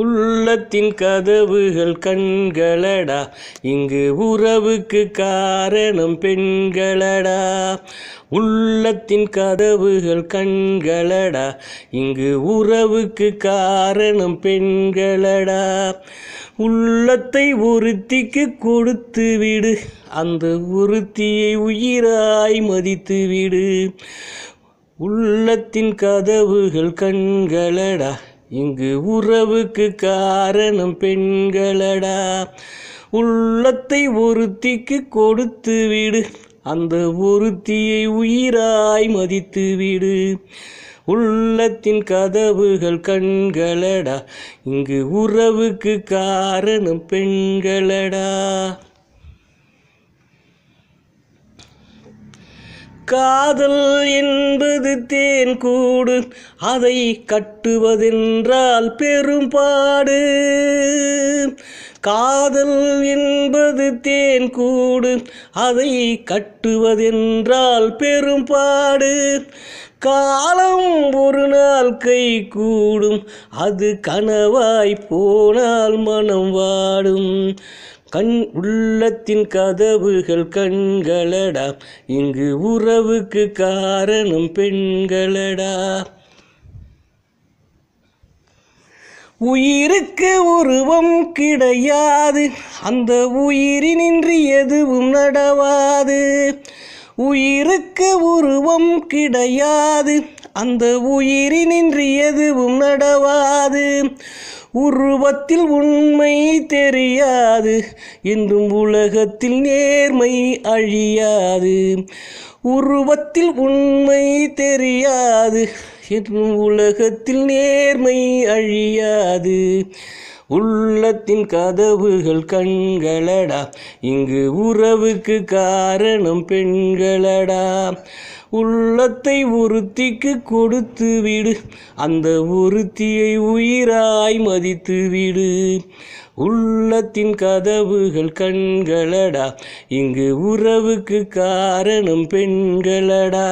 உள்ளத்தின் கதவுகள் கண்களடா இங்கு உறவுக்கு காரணம் பெண்களடா உள்ளத்தின் கதவுகள் கண்களடா இங்கு உறவுக்கு காரணம் பெண்களடா உள்ளத்தை ஒருத்திக்கு கொடுத்து விடு அந்த ஒருத்தியை உயிராய் மதித்து விடு உள்ளத்தின் கதவுகள் கண்களடா இங்கு உறவுக்கு காரணம் பெண்களடா உள்ளத்தை ஒருத்திக்கு கொடுத்து விடு அந்த ஒருத்தியை உயிராய் மதித்து விடு உள்ளத்தின் கதவுகள் கண்களடா இங்கு உறவுக்கு காரணம் பெண்களடா காதல் என்பது தேன் கூடு அதை கட்டுவதென்றால் பெரும்பாடு காதல் என்பது தேன் கூடு அதை கட்டுவதென்றால் பெரும்பாடு காலம் ஒரு நாள் கை கூடும் அது கனவாய் போனால் மனம் வாடும் கண் உள்ளத்தின் கதவுகள் கண்களடா இங்கு உறவுக்கு காரணம் பெண்களடா உயிருக்கு உருவம் கிடையாது அந்த உயிரினின்றி எதுவும் நடவாது உயிருக்கு உருவம் கிடையாது அந்த உயிரினின்றி எதுவும் நடவாது உருவத்தில் உண்மை தெரியாது என்றும் உலகத்தில் நேர்மை அழியாது உருவத்தில் உண்மை தெரியாது என்றும் உலகத்தில் நேர்மை அழியாது உள்ளத்தின் கதவுகள் கண்களடா இங்கு உறவுக்கு காரணம் பெண்களடா உள்ளத்தை ஒருத்திக்கு கொடுத்து விடு அந்த ஒருத்தியை உயிராய் மதித்து விடு உள்ளத்தின் கதவுகள் கண்களடா இங்கு உறவுக்கு காரணம் பெண்களடா